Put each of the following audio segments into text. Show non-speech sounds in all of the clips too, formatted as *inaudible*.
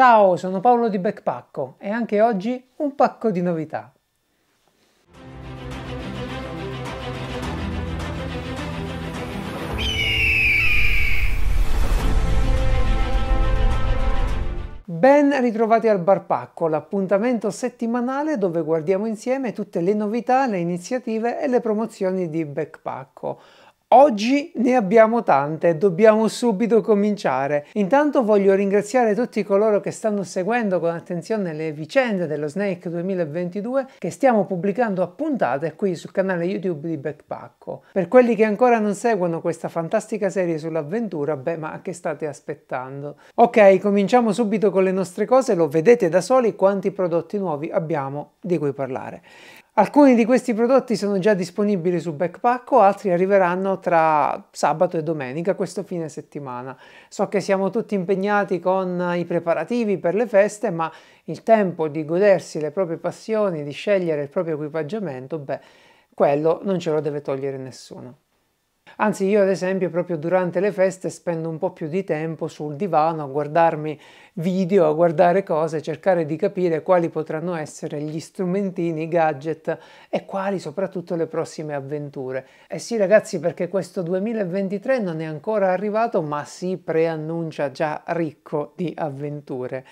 Ciao, sono Paolo di Backpacco e anche oggi un pacco di novità. Ben ritrovati al Barpacco, l'appuntamento settimanale dove guardiamo insieme tutte le novità, le iniziative e le promozioni di Backpacco. Oggi ne abbiamo tante, dobbiamo subito cominciare. Intanto voglio ringraziare tutti coloro che stanno seguendo con attenzione le vicende dello Snake 2022 che stiamo pubblicando a puntate qui sul canale YouTube di Backpacko. Per quelli che ancora non seguono questa fantastica serie sull'avventura, beh, ma che state aspettando? Ok, cominciamo subito con le nostre cose, lo vedete da soli quanti prodotti nuovi abbiamo di cui parlare. Alcuni di questi prodotti sono già disponibili su Backpack, altri arriveranno tra sabato e domenica, questo fine settimana. So che siamo tutti impegnati con i preparativi per le feste, ma il tempo di godersi le proprie passioni, di scegliere il proprio equipaggiamento, beh, quello non ce lo deve togliere nessuno. Anzi, io ad esempio proprio durante le feste spendo un po' più di tempo sul divano a guardarmi video, a guardare cose, cercare di capire quali potranno essere gli strumentini, i gadget e quali soprattutto le prossime avventure. E eh sì ragazzi, perché questo 2023 non è ancora arrivato, ma si preannuncia già ricco di avventure.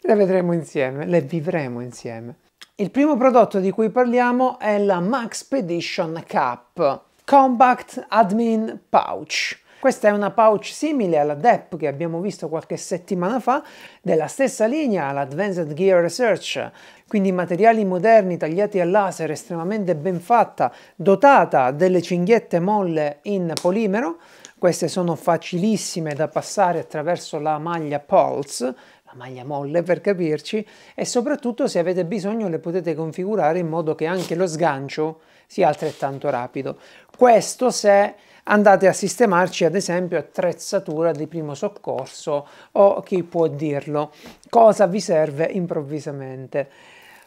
Le vedremo insieme, le vivremo insieme. Il primo prodotto di cui parliamo è la Maxpedition Cup. Compact Admin Pouch. Questa è una pouch simile alla DEP che abbiamo visto qualche settimana fa, della stessa linea, l'Advanced Gear Research, quindi materiali moderni tagliati a laser, estremamente ben fatta, dotata delle cinghiette molle in polimero, queste sono facilissime da passare attraverso la maglia Pulse, la maglia molle per capirci, e soprattutto se avete bisogno le potete configurare in modo che anche lo sgancio sia altrettanto rapido. Questo se andate a sistemarci ad esempio attrezzatura di primo soccorso o chi può dirlo, cosa vi serve improvvisamente.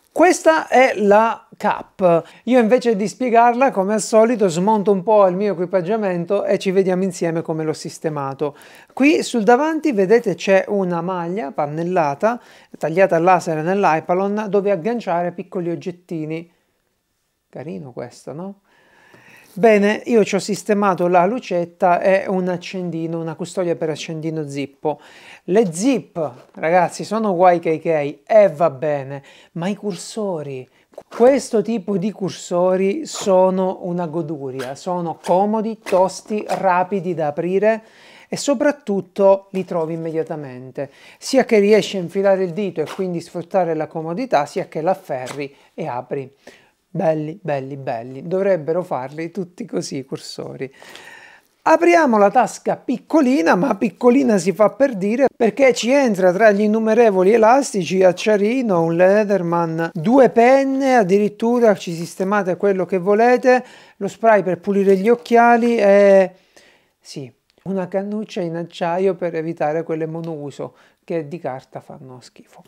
Questa è la cap. Io invece di spiegarla, come al solito, smonto un po' il mio equipaggiamento e ci vediamo insieme come l'ho sistemato. Qui sul davanti vedete c'è una maglia pannellata, tagliata a laser nell'iPalon, dove agganciare piccoli oggettini. Carino questo, no? Bene, io ci ho sistemato la lucetta e un accendino, una custodia per accendino zippo. Le zip, ragazzi, sono YKK e eh, va bene, ma i cursori, questo tipo di cursori sono una goduria, sono comodi, tosti, rapidi da aprire e soprattutto li trovi immediatamente, sia che riesci a infilare il dito e quindi sfruttare la comodità, sia che l'afferri e apri. Belli, belli, belli. Dovrebbero farli tutti così i cursori. Apriamo la tasca piccolina, ma piccolina si fa per dire perché ci entra tra gli innumerevoli elastici, acciarino, un Leatherman, due penne, addirittura ci sistemate quello che volete, lo spray per pulire gli occhiali e sì, una cannuccia in acciaio per evitare quelle monouso che di carta fanno schifo.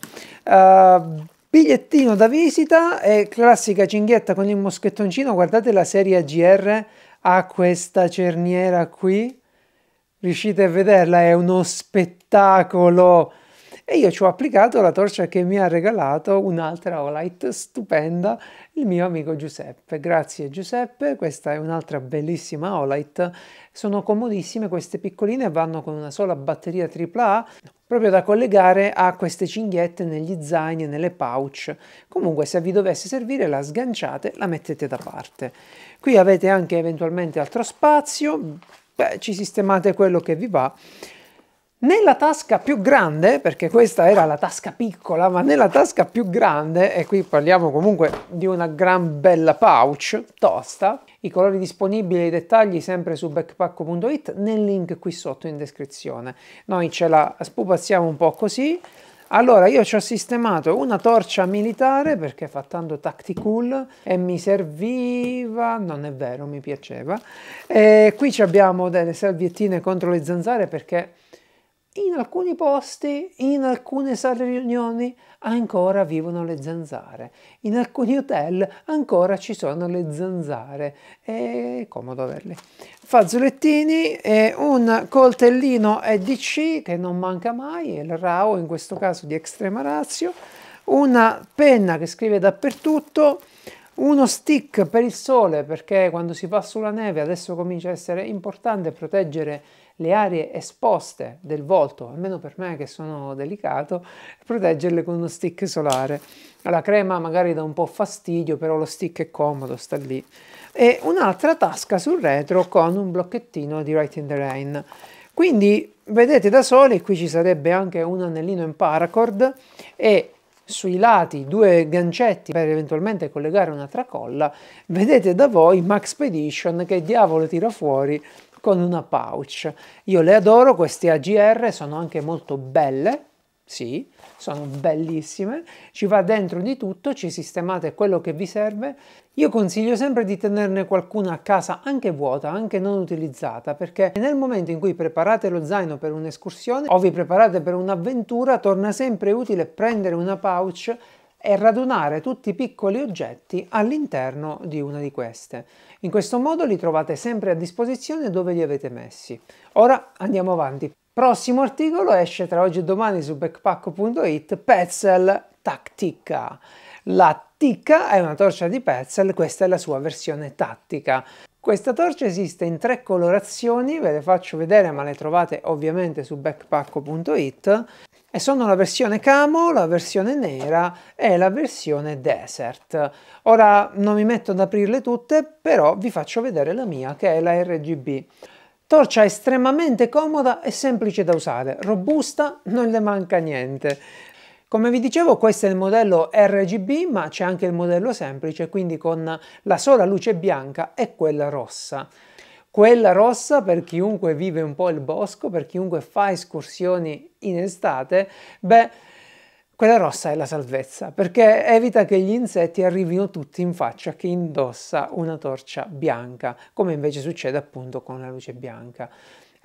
Uh, Bigliettino da visita e classica cinghietta con il moschettoncino, guardate la serie AGR ha questa cerniera qui, riuscite a vederla, è uno spettacolo! e io ci ho applicato la torcia che mi ha regalato un'altra Olight stupenda, il mio amico Giuseppe. Grazie Giuseppe, questa è un'altra bellissima Olight. Sono comodissime queste piccoline, vanno con una sola batteria AAA proprio da collegare a queste cinghiette negli zaini e nelle pouch. Comunque se vi dovesse servire la sganciate, la mettete da parte. Qui avete anche eventualmente altro spazio, Beh, ci sistemate quello che vi va nella tasca più grande, perché questa era la tasca piccola, ma nella tasca più grande, e qui parliamo comunque di una gran bella pouch tosta, i colori disponibili e i dettagli sempre su backpack.it nel link qui sotto in descrizione. Noi ce la spupazziamo un po' così. Allora io ci ho sistemato una torcia militare perché fa tanto tactical e mi serviva, non è vero, mi piaceva. E qui abbiamo delle salviettine contro le zanzare perché in alcuni posti, in alcune sale riunioni, ancora vivono le zanzare. In alcuni hotel ancora ci sono le zanzare. È comodo averle. Fazzolettini e un coltellino EDC che non manca mai, il RAO in questo caso di estrema razio, una penna che scrive dappertutto, uno stick per il sole perché quando si va sulla neve adesso comincia a essere importante proteggere le aree esposte del volto, almeno per me che sono delicato, proteggerle con uno stick solare. La crema magari dà un po' fastidio, però lo stick è comodo, sta lì. E un'altra tasca sul retro con un blocchettino di Right in the Rain. Quindi vedete da soli, qui ci sarebbe anche un anellino in paracord e sui lati due gancetti per eventualmente collegare una tracolla, vedete da voi Max Expedition che diavolo tira fuori con una pouch. Io le adoro, queste AGR sono anche molto belle, sì, sono bellissime, ci va dentro di tutto, ci sistemate quello che vi serve. Io consiglio sempre di tenerne qualcuna a casa anche vuota, anche non utilizzata, perché nel momento in cui preparate lo zaino per un'escursione o vi preparate per un'avventura, torna sempre utile prendere una pouch e radunare tutti i piccoli oggetti all'interno di una di queste. In questo modo li trovate sempre a disposizione dove li avete messi. Ora andiamo avanti. Prossimo articolo esce tra oggi e domani su backpack.it Petzl Tactica. La TICA è una torcia di Petzl, questa è la sua versione tattica. Questa torcia esiste in tre colorazioni, ve le faccio vedere ma le trovate ovviamente su backpacko.it e sono la versione camo, la versione nera e la versione desert. Ora non mi metto ad aprirle tutte, però vi faccio vedere la mia che è la RGB. Torcia estremamente comoda e semplice da usare, robusta, non le manca niente. Come vi dicevo questo è il modello RGB ma c'è anche il modello semplice quindi con la sola luce bianca e quella rossa quella rossa per chiunque vive un po' il bosco, per chiunque fa escursioni in estate, beh, quella rossa è la salvezza, perché evita che gli insetti arrivino tutti in faccia a chi indossa una torcia bianca, come invece succede appunto con la luce bianca.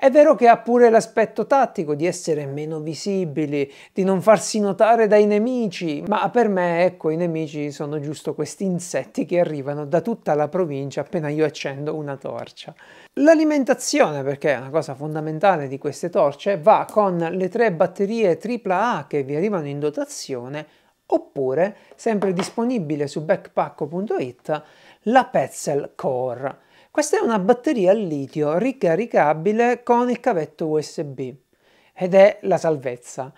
È vero che ha pure l'aspetto tattico di essere meno visibili, di non farsi notare dai nemici, ma per me, ecco, i nemici sono giusto questi insetti che arrivano da tutta la provincia appena io accendo una torcia. L'alimentazione, perché è una cosa fondamentale di queste torce, va con le tre batterie AAA che vi arrivano in dotazione oppure, sempre disponibile su backpacko.it, la Petzl Core questa è una batteria al litio ricaricabile con il cavetto USB ed è la salvezza.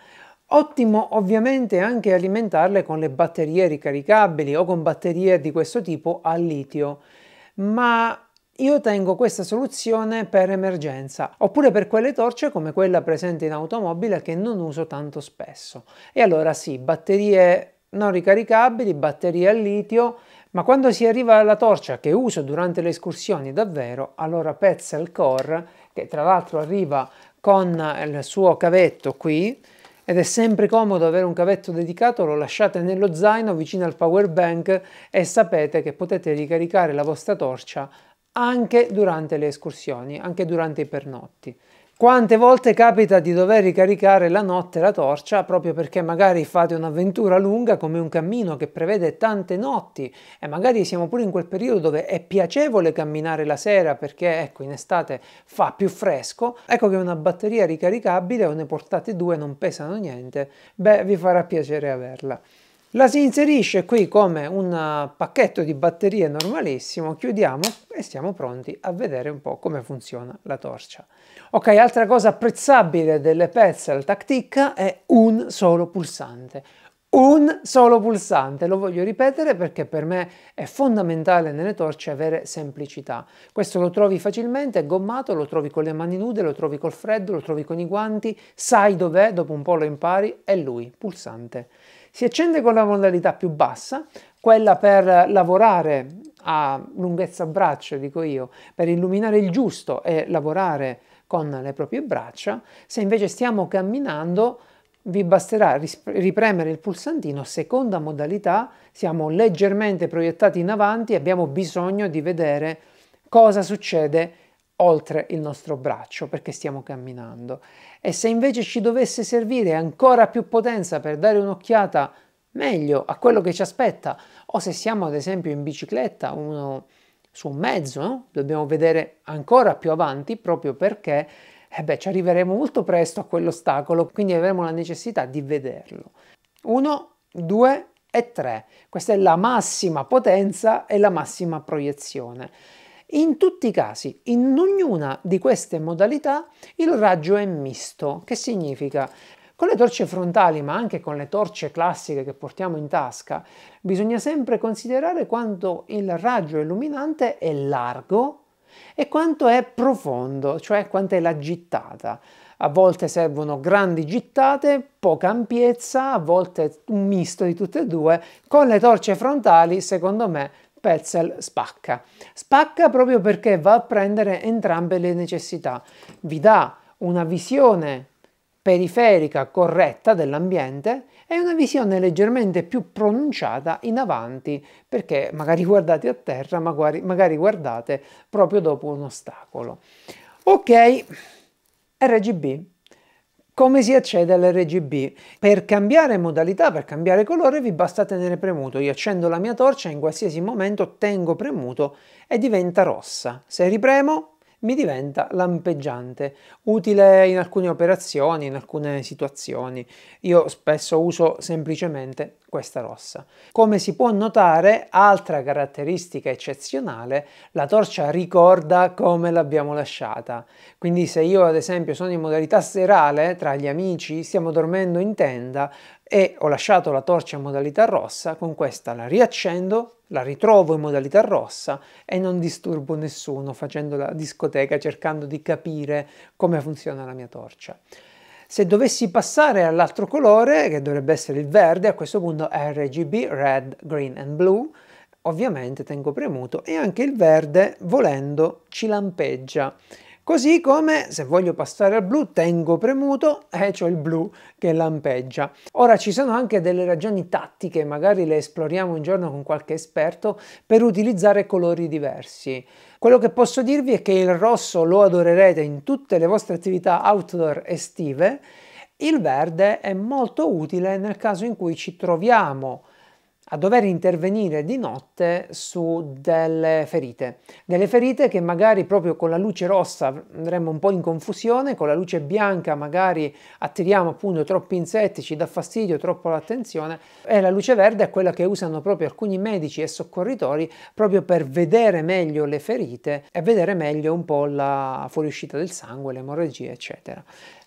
Ottimo ovviamente anche alimentarle con le batterie ricaricabili o con batterie di questo tipo al litio, ma io tengo questa soluzione per emergenza, oppure per quelle torce come quella presente in automobile che non uso tanto spesso. E allora sì, batterie non ricaricabili, batterie al litio, ma quando si arriva alla torcia che uso durante le escursioni davvero, allora Petzl Core, che tra l'altro arriva con il suo cavetto qui, ed è sempre comodo avere un cavetto dedicato, lo lasciate nello zaino vicino al power bank e sapete che potete ricaricare la vostra torcia anche durante le escursioni, anche durante i pernotti. Quante volte capita di dover ricaricare la notte la torcia proprio perché magari fate un'avventura lunga come un cammino che prevede tante notti e magari siamo pure in quel periodo dove è piacevole camminare la sera perché ecco in estate fa più fresco, ecco che una batteria ricaricabile o ne portate due non pesano niente, beh vi farà piacere averla. La si inserisce qui come un eh, pacchetto di batterie normalissimo, chiudiamo e siamo pronti a vedere un po' come funziona la torcia. Ok, altra cosa apprezzabile delle Petzl Tactica è un solo pulsante un solo pulsante, lo voglio ripetere perché per me è fondamentale nelle torce avere semplicità. Questo lo trovi facilmente, è gommato, lo trovi con le mani nude, lo trovi col freddo, lo trovi con i guanti, sai dov'è, dopo un po' lo impari, è lui, pulsante. Si accende con la modalità più bassa, quella per lavorare a lunghezza braccia, dico io, per illuminare il giusto e lavorare con le proprie braccia. Se invece stiamo camminando, vi basterà ripremere il pulsantino seconda modalità, siamo leggermente proiettati in avanti e abbiamo bisogno di vedere cosa succede oltre il nostro braccio perché stiamo camminando. E se invece ci dovesse servire ancora più potenza per dare un'occhiata meglio a quello che ci aspetta, o se siamo ad esempio in bicicletta, uno su un mezzo, no? dobbiamo vedere ancora più avanti proprio perché eh beh, ci arriveremo molto presto a quell'ostacolo, quindi avremo la necessità di vederlo. 1, 2 e 3. Questa è la massima potenza e la massima proiezione. In tutti i casi, in ognuna di queste modalità, il raggio è misto, che significa con le torce frontali, ma anche con le torce classiche che portiamo in tasca, bisogna sempre considerare quanto il raggio illuminante è largo e quanto è profondo, cioè quanto è la gittata. A volte servono grandi gittate, poca ampiezza, a volte un misto di tutte e due. Con le torce frontali, secondo me, Petzel spacca. Spacca proprio perché va a prendere entrambe le necessità. Vi dà una visione periferica corretta dell'ambiente e una visione leggermente più pronunciata in avanti, perché magari *laughs* guardate a terra, magari, magari guardate proprio dopo un ostacolo. Ok, RGB. Come si accede all'RGB? Per cambiare modalità, per cambiare colore, vi basta tenere premuto. Io accendo la mia torcia in qualsiasi momento, tengo premuto e diventa rossa. Se ripremo, mi diventa lampeggiante, utile in alcune operazioni, in alcune situazioni. Io spesso uso semplicemente questa rossa. Come si può notare, altra caratteristica eccezionale, la torcia ricorda come l'abbiamo lasciata. Quindi se io ad esempio sono in modalità serale tra gli amici, stiamo dormendo in tenda, e ho lasciato la torcia in modalità rossa, con questa la riaccendo, la ritrovo in modalità rossa e non disturbo nessuno facendo la discoteca cercando di capire come funziona la mia torcia. Se dovessi passare all'altro colore, che dovrebbe essere il verde, a questo punto RGB, red, green and blue, ovviamente tengo premuto e anche il verde, volendo, ci lampeggia Così come se voglio passare al blu tengo premuto e eh, c'ho il blu che lampeggia. Ora ci sono anche delle ragioni tattiche, magari le esploriamo un giorno con qualche esperto, per utilizzare colori diversi. Quello che posso dirvi è che il rosso lo adorerete in tutte le vostre attività outdoor estive, il verde è molto utile nel caso in cui ci troviamo a dover intervenire di notte su delle ferite, delle ferite che magari proprio con la luce rossa andremo un po' in confusione, con la luce bianca magari attiriamo appunto troppi insetti, ci dà fastidio, troppo l'attenzione e la luce verde è quella che usano proprio alcuni medici e soccorritori proprio per vedere meglio le ferite e vedere meglio un po' la fuoriuscita del sangue, le emorragie eccetera.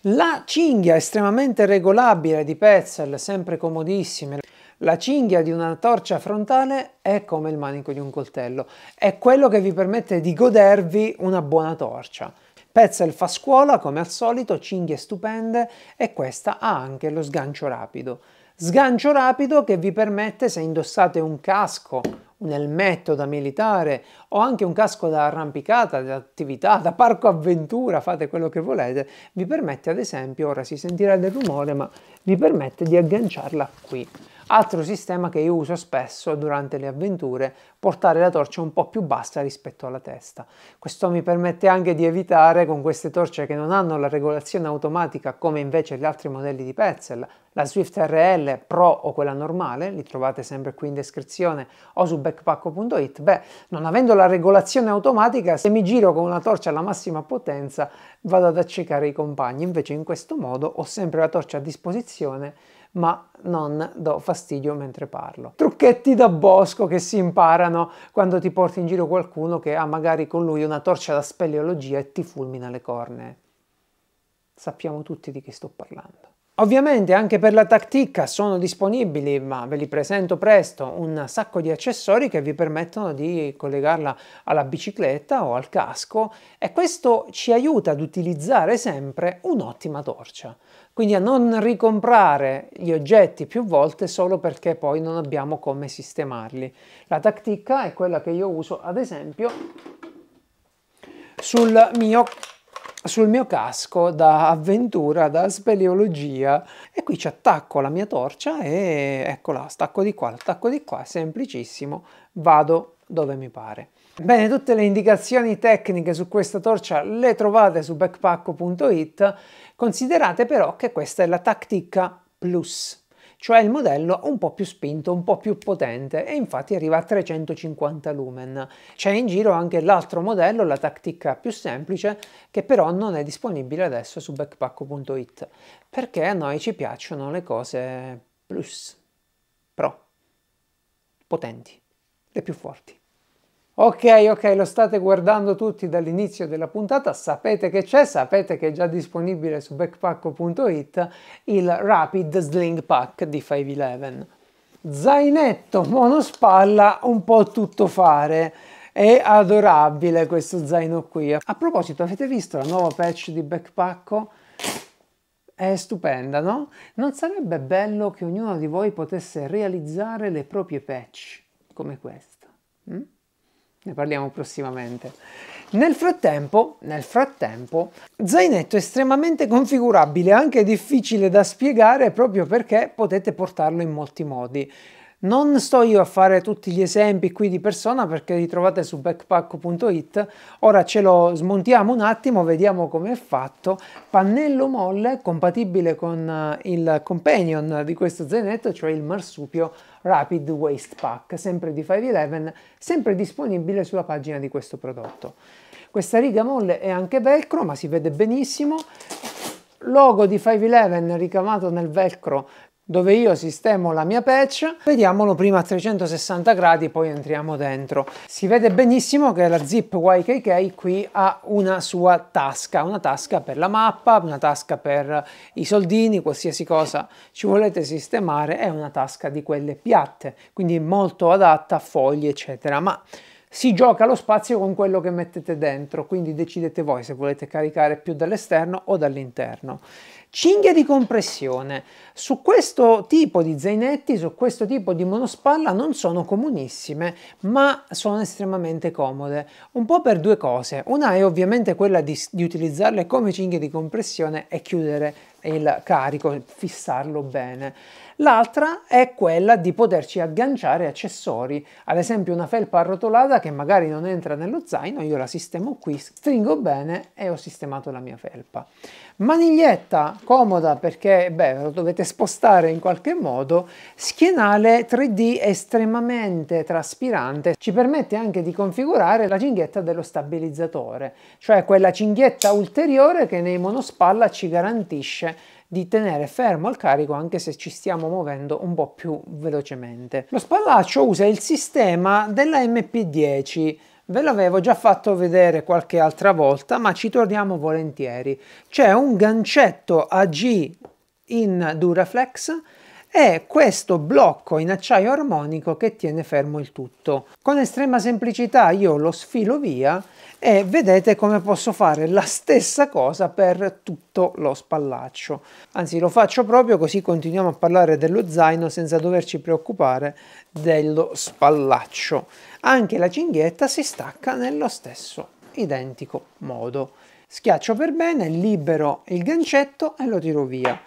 La cinghia estremamente regolabile di Petzel, sempre comodissima, la cinghia di una torcia frontale è come il manico di un coltello, è quello che vi permette di godervi una buona torcia. Petzel fa scuola, come al solito, cinghie stupende e questa ha anche lo sgancio rapido. Sgancio rapido che vi permette, se indossate un casco, un elmetto da militare o anche un casco da arrampicata, da attività, da parco avventura, fate quello che volete, vi permette ad esempio, ora si sentirà del rumore, ma vi permette di agganciarla qui. Altro sistema che io uso spesso durante le avventure, portare la torcia un po' più bassa rispetto alla testa. Questo mi permette anche di evitare con queste torce che non hanno la regolazione automatica come invece gli altri modelli di Petzl, la Swift RL Pro o quella normale, li trovate sempre qui in descrizione o su backpack.it, beh, non avendo la regolazione automatica, se mi giro con una torcia alla massima potenza vado ad accecare i compagni, invece in questo modo ho sempre la torcia a disposizione ma non do fastidio mentre parlo. Trucchetti da bosco che si imparano quando ti porti in giro qualcuno che ha magari con lui una torcia da speleologia e ti fulmina le corne. Sappiamo tutti di chi sto parlando. Ovviamente anche per la tattica sono disponibili, ma ve li presento presto, un sacco di accessori che vi permettono di collegarla alla bicicletta o al casco e questo ci aiuta ad utilizzare sempre un'ottima torcia quindi a non ricomprare gli oggetti più volte solo perché poi non abbiamo come sistemarli. La tattica è quella che io uso ad esempio sul mio, sul mio casco da avventura, da speleologia e qui ci attacco la mia torcia e eccola, stacco di qua, attacco di qua, semplicissimo, vado dove mi pare. Bene, tutte le indicazioni tecniche su questa torcia le trovate su backpack.it Considerate però che questa è la Tactica Plus cioè il modello un po' più spinto, un po' più potente e infatti arriva a 350 lumen. C'è in giro anche l'altro modello, la tattica più semplice, che però non è disponibile adesso su backpack.it perché a noi ci piacciono le cose plus, pro, potenti, le più forti. Ok, ok, lo state guardando tutti dall'inizio della puntata, sapete che c'è, sapete che è già disponibile su backpack.it il Rapid Sling Pack di 511. Zainetto monospalla, un po' tutto fare. È adorabile questo zaino qui. A proposito, avete visto la nuova patch di backpack? È stupenda, no? Non sarebbe bello che ognuno di voi potesse realizzare le proprie patch come questa? Mm? ne parliamo prossimamente. Nel frattempo, nel frattempo, zainetto estremamente configurabile, anche difficile da spiegare proprio perché potete portarlo in molti modi. Non sto io a fare tutti gli esempi qui di persona perché li trovate su backpack.it, ora ce lo smontiamo un attimo, vediamo come è fatto. Pannello molle compatibile con eh, il companion di questo zainetto, cioè il marsupio Rapid Waste Pack, sempre di 511, sempre disponibile sulla pagina di questo prodotto. Questa riga molle è anche velcro, ma si vede benissimo. Logo di 511 ricamato nel velcro dove io sistemo la mia patch vediamolo prima a 360 gradi poi entriamo dentro si vede benissimo che la zip ykk qui ha una sua tasca una tasca per la mappa una tasca per i soldini qualsiasi cosa ci volete sistemare è una tasca di quelle piatte quindi molto adatta a fogli eccetera ma si gioca lo spazio con quello che mettete dentro, quindi decidete voi se volete caricare più dall'esterno o dall'interno. Cinghia di compressione. Su questo tipo di zainetti, su questo tipo di monospalla non sono comunissime, ma sono estremamente comode. Un po' per due cose. Una è ovviamente quella di, di utilizzarle come cinghie di compressione e chiudere il carico, fissarlo bene. L'altra è quella di poterci agganciare accessori, ad esempio una felpa arrotolata che magari non entra nello zaino, io la sistemo qui, stringo bene e ho sistemato la mia felpa. Maniglietta comoda perché beh, lo dovete spostare in qualche modo, schienale 3D estremamente traspirante, ci permette anche di configurare la cinghietta dello stabilizzatore, cioè quella cinghietta ulteriore che nei monospalla ci garantisce di tenere fermo il carico anche se ci stiamo muovendo un po' più velocemente. Lo spallaccio usa il sistema della MP10 Ve l'avevo già fatto vedere qualche altra volta, ma ci torniamo volentieri. C'è un gancetto AG in Duraflex è questo blocco in acciaio armonico che tiene fermo il tutto. Con estrema semplicità io lo sfilo via e vedete come posso fare la stessa cosa per tutto lo spallaccio. Anzi lo faccio proprio così continuiamo a parlare dello zaino senza doverci preoccupare dello spallaccio. Anche la cinghietta si stacca nello stesso identico modo. Schiaccio per bene, libero il gancetto e lo tiro via.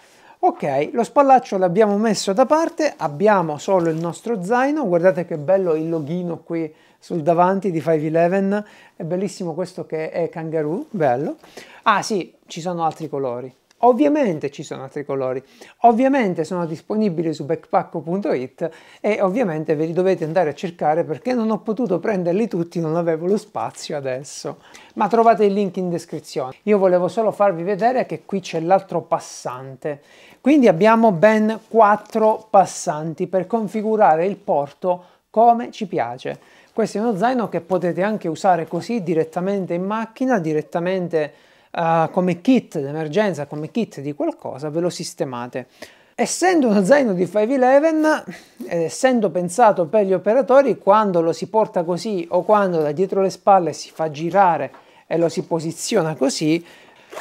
Ok, lo spallaccio l'abbiamo messo da parte, abbiamo solo il nostro zaino, guardate che bello il login qui sul davanti di 511, è bellissimo questo che è kangaroo, bello. Ah sì, ci sono altri colori, Ovviamente ci sono altri colori, ovviamente sono disponibili su backpack.it e ovviamente ve li dovete andare a cercare perché non ho potuto prenderli tutti, non avevo lo spazio adesso. Ma trovate il link in descrizione. Io volevo solo farvi vedere che qui c'è l'altro passante. Quindi abbiamo ben quattro passanti per configurare il porto come ci piace. Questo è uno zaino che potete anche usare così direttamente in macchina, direttamente uh, come kit d'emergenza, come kit di qualcosa, ve lo sistemate. Essendo uno zaino di 511 ed eh, essendo pensato per gli operatori, quando lo si porta così o quando da dietro le spalle si fa girare e lo si posiziona così,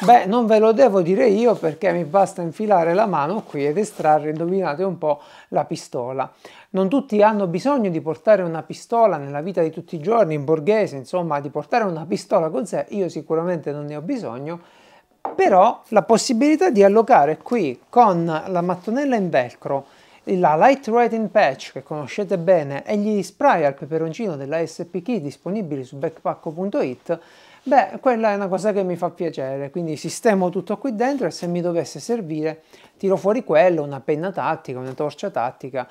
beh, non ve lo devo dire io perché mi basta infilare la mano qui ed estrarre, indovinate un po', la pistola. Non tutti hanno bisogno di portare una pistola nella vita di tutti i giorni, in borghese, insomma, di portare una pistola con sé. Io sicuramente non ne ho bisogno, però la possibilità di allocare qui con la mattonella in velcro la Light Writing Patch che conoscete bene e gli spray al peperoncino della SP Key disponibili su backpacko.it, beh, quella è una cosa che mi fa piacere, quindi sistemo tutto qui dentro e se mi dovesse servire tiro fuori quello, una penna tattica, una torcia tattica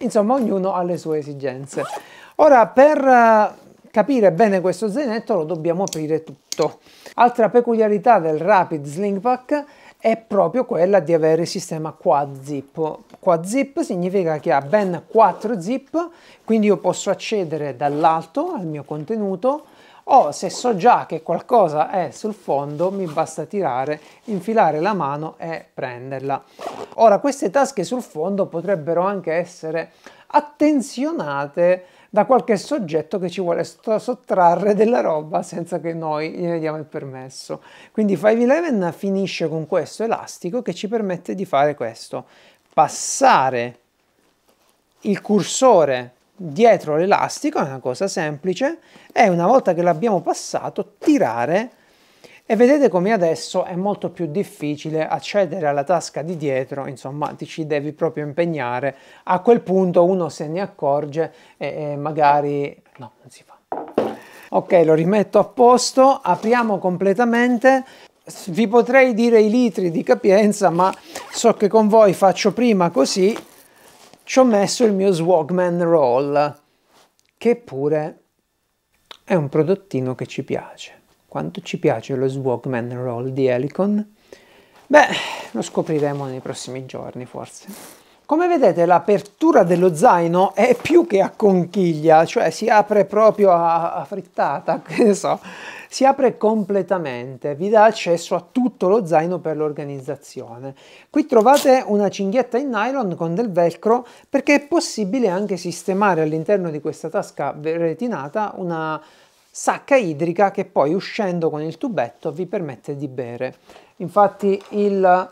Insomma, ognuno ha le sue esigenze. Ora, per eh, capire bene questo zainetto, lo dobbiamo aprire tutto. Altra peculiarità del Rapid Sling Pack è proprio quella di avere il sistema quad zip. Quad zip significa che ha ben 4 zip, quindi io posso accedere dall'alto al mio contenuto, o oh, se so già che qualcosa è sul fondo mi basta tirare, infilare la mano e prenderla. Ora queste tasche sul fondo potrebbero anche essere attenzionate da qualche soggetto che ci vuole sottrarre della roba senza che noi gliene diamo il permesso. Quindi 511 finisce con questo elastico che ci permette di fare questo, passare il cursore dietro l'elastico, è una cosa semplice, e una volta che l'abbiamo passato tirare e vedete come adesso è molto più difficile accedere alla tasca di dietro, insomma ti ci devi proprio impegnare, a quel punto uno se ne accorge e, e magari... no, non si fa. Ok, lo rimetto a posto, apriamo completamente, vi potrei dire i litri di capienza, ma so che con voi faccio prima così ci ho messo il mio Swagman Roll, che pure è un prodottino che ci piace. Quanto ci piace lo Swagman Roll di Helicon? Beh, lo scopriremo nei prossimi giorni forse. Come vedete l'apertura dello zaino è più che a conchiglia, cioè si apre proprio a, a frittata, *laughs* che ne so, si apre completamente, vi dà accesso a tutto lo zaino per l'organizzazione. Qui trovate una cinghietta in nylon con del velcro perché è possibile anche sistemare all'interno di questa tasca retinata una sacca idrica che poi uscendo con il tubetto vi permette di bere. Infatti il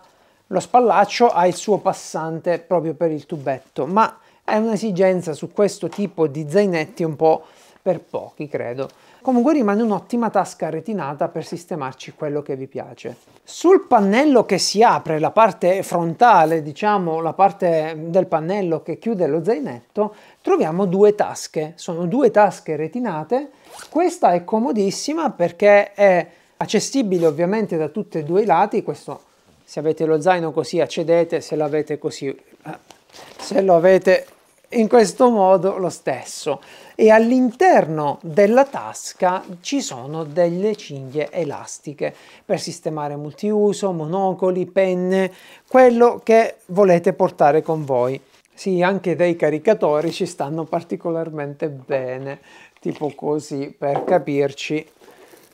lo spallaccio ha il suo passante proprio per il tubetto, ma è un'esigenza su questo tipo di zainetti un po' per pochi, credo. Comunque rimane un'ottima tasca retinata per sistemarci quello che vi piace. Sul pannello che si apre, la parte frontale, diciamo la parte del pannello che chiude lo zainetto, troviamo due tasche. Sono due tasche retinate. Questa è comodissima perché è accessibile ovviamente da tutti e due i lati, questo se avete lo zaino così accedete, se l'avete così, se lo avete in questo modo lo stesso. E all'interno della tasca ci sono delle cinghie elastiche per sistemare multiuso, monocoli, penne, quello che volete portare con voi. Sì, anche dei caricatori ci stanno particolarmente bene, tipo così per capirci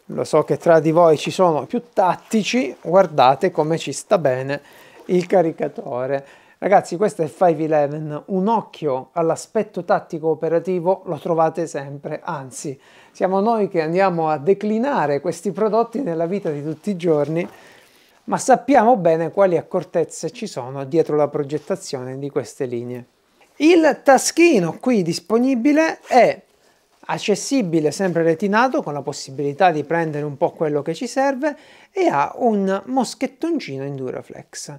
lo so che tra di voi ci sono più tattici, guardate come ci sta bene il caricatore. Ragazzi, questo è 511, un occhio all'aspetto tattico operativo lo trovate sempre, anzi, siamo noi che andiamo a declinare questi prodotti nella vita di tutti i giorni, ma sappiamo bene quali accortezze ci sono dietro la progettazione di queste linee. Il taschino qui disponibile è accessibile sempre retinato con la possibilità di prendere un po' quello che ci serve e ha un moschettoncino in Duraflex.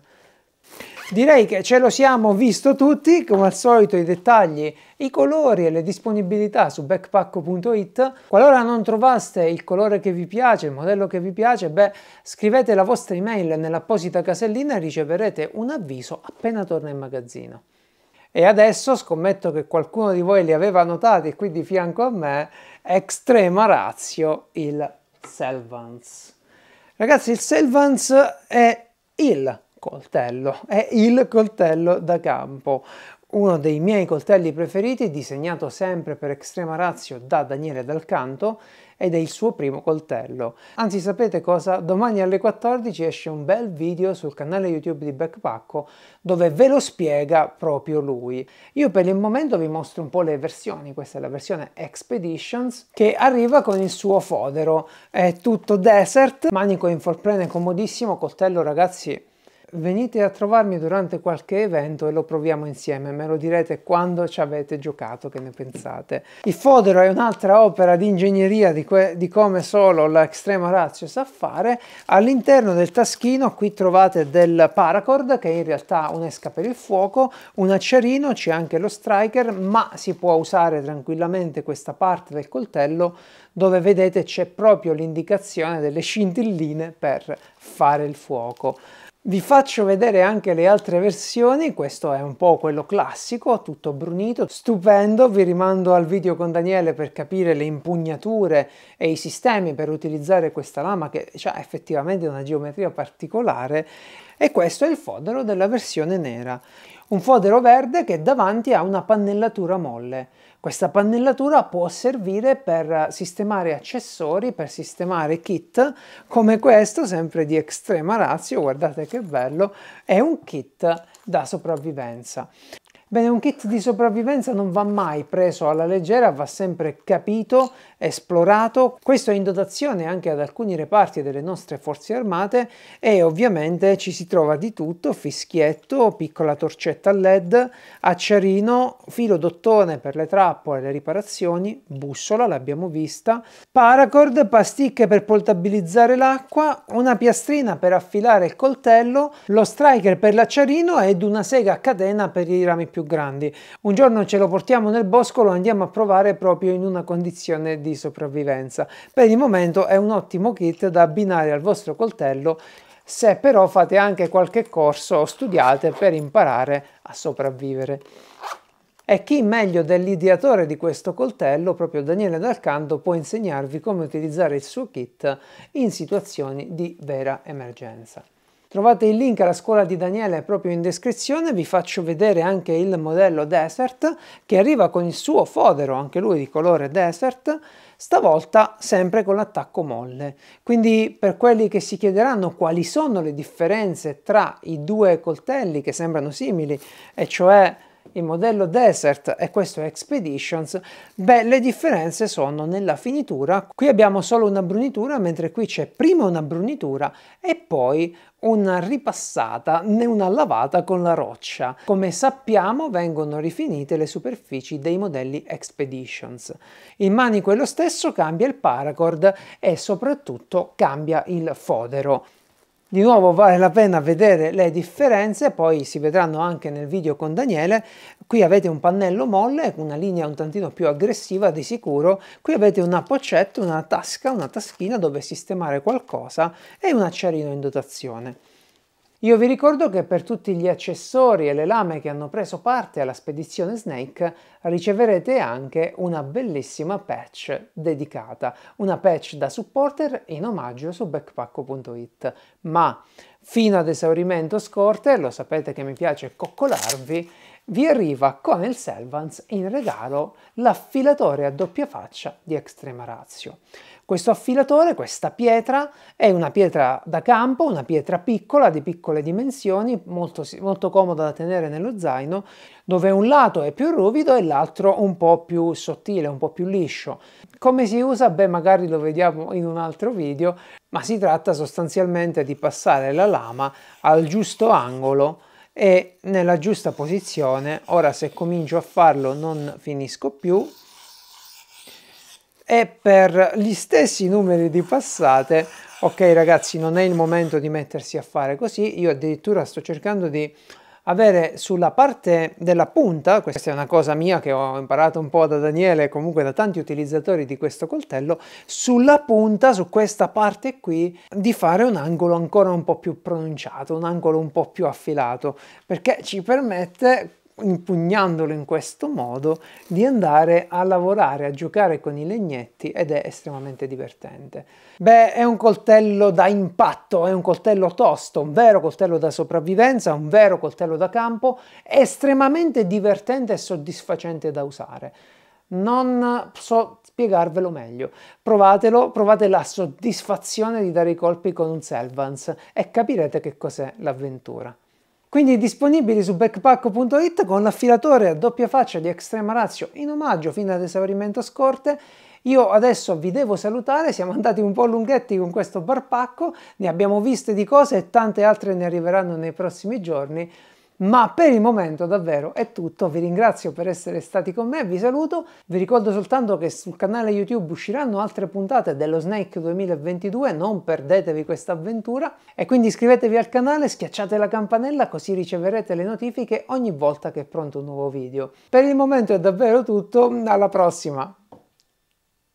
Direi che ce lo siamo visto tutti, come al solito i dettagli, i colori e le disponibilità su backpack.it. Qualora non trovaste il colore che vi piace, il modello che vi piace, beh, scrivete la vostra email nell'apposita casellina e riceverete un avviso appena torna in magazzino e adesso scommetto che qualcuno di voi li aveva notati qui di fianco a me, Extrema Ratio, il Selvans. Ragazzi, il Selvans è il coltello, è il coltello da campo, uno dei miei coltelli preferiti, disegnato sempre per Extrema Ratio da Daniele Dalcanto, ed è il suo primo coltello. Anzi sapete cosa? Domani alle 14 esce un bel video sul canale YouTube di Backpacko dove ve lo spiega proprio lui. Io per il momento vi mostro un po' le versioni, questa è la versione Expeditions che arriva con il suo fodero, è tutto desert, manico in forplane comodissimo, coltello ragazzi venite a trovarmi durante qualche evento e lo proviamo insieme, me lo direte quando ci avete giocato, che ne pensate. Il fodero è un'altra opera di ingegneria di, di come solo l'extrema razio sa fare. All'interno del taschino qui trovate del paracord, che è in realtà un'esca per il fuoco, un acciarino, c'è anche lo striker, ma si può usare tranquillamente questa parte del coltello dove vedete c'è proprio l'indicazione delle scintilline per fare il fuoco. Vi faccio vedere anche le altre versioni, questo è un po' quello classico, tutto brunito, stupendo, vi rimando al video con Daniele per capire le impugnature e i sistemi per utilizzare questa lama che ha effettivamente una geometria particolare e questo è il fodero della versione nera un fodero verde che davanti ha una pannellatura molle. Questa pannellatura può servire per sistemare accessori, per sistemare kit come questo, sempre di estrema razio, guardate che bello, è un kit da sopravvivenza. Bene, un kit di sopravvivenza non va mai preso alla leggera, va sempre capito, esplorato. Questo è in dotazione anche ad alcuni reparti delle nostre forze armate e ovviamente ci si trova di tutto, fischietto, piccola torcetta led, acciarino, filo d'ottone per le trappole e le riparazioni, bussola, l'abbiamo vista, paracord, pasticche per poltabilizzare l'acqua, una piastrina per affilare il coltello, lo striker per l'acciarino ed una sega a catena per i rami più più grandi. Un giorno ce lo portiamo nel bosco, lo andiamo a provare proprio in una condizione di sopravvivenza. Per il momento è un ottimo kit da abbinare al vostro coltello se però fate anche qualche corso o studiate per imparare a sopravvivere. E chi meglio dell'ideatore di questo coltello, proprio Daniele D'Alcanto, può insegnarvi come utilizzare il suo kit in situazioni di vera emergenza. Trovate il link alla scuola di Daniele proprio in descrizione, vi faccio vedere anche il modello Desert che arriva con il suo fodero, anche lui di colore Desert, stavolta sempre con l'attacco molle. Quindi per quelli che si chiederanno quali sono le differenze tra i due coltelli che sembrano simili, e cioè il modello Desert e questo Expeditions, beh le differenze sono nella finitura, qui abbiamo solo una brunitura mentre qui c'è prima una brunitura e poi una ripassata né una lavata con la roccia. Come sappiamo vengono rifinite le superfici dei modelli Expeditions. Il manico è lo stesso, cambia il paracord e soprattutto cambia il fodero. Di nuovo vale la pena vedere le differenze, poi si vedranno anche nel video con Daniele. Qui avete un pannello molle, una linea un tantino più aggressiva di sicuro. Qui avete una pochette, una tasca, una taschina dove sistemare qualcosa e un acciarino in dotazione. Io vi ricordo che per tutti gli accessori e le lame che hanno preso parte alla spedizione Snake riceverete anche una bellissima patch dedicata, una patch da supporter in omaggio su backpacko.it. Ma fino ad esaurimento scorte, lo sapete che mi piace coccolarvi, vi arriva con il Selvans in regalo l'affilatore a doppia faccia di Extrema Razio. Questo affilatore, questa pietra, è una pietra da campo, una pietra piccola, di piccole dimensioni, molto, molto comoda da tenere nello zaino, dove un lato è più ruvido e l'altro un po' più sottile, un po' più liscio. Come si usa? Beh, magari lo vediamo in un altro video, ma si tratta sostanzialmente di passare la lama al giusto angolo e nella giusta posizione. Ora se comincio a farlo non finisco più, e per gli stessi numeri di passate ok ragazzi non è il momento di mettersi a fare così io addirittura sto cercando di avere sulla parte della punta, questa è una cosa mia che ho imparato un po' da Daniele e comunque da tanti utilizzatori di questo coltello, sulla punta, su questa parte qui, di fare un angolo ancora un po' più pronunciato, un angolo un po' più affilato, perché ci permette impugnandolo in questo modo, di andare a lavorare, a giocare con i legnetti ed è estremamente divertente. Beh, è un coltello da impatto, è un coltello tosto, un vero coltello da sopravvivenza, un vero coltello da campo, estremamente divertente e soddisfacente da usare. Non so spiegarvelo meglio. Provatelo, provate la soddisfazione di dare i colpi con un Selvans e capirete che cos'è l'avventura. Quindi disponibili su backpack.it con l'affilatore a doppia faccia di Extrema Razio in omaggio fino ad esaurimento scorte io adesso vi devo salutare, siamo andati un po' lunghetti con questo barpacco, ne abbiamo viste di cose e tante altre ne arriveranno nei prossimi giorni. Ma per il momento davvero è tutto, vi ringrazio per essere stati con me, vi saluto, vi ricordo soltanto che sul canale YouTube usciranno altre puntate dello Snake 2022, non perdetevi questa avventura e quindi iscrivetevi al canale, schiacciate la campanella così riceverete le notifiche ogni volta che è pronto un nuovo video. Per il momento è davvero tutto, alla prossima!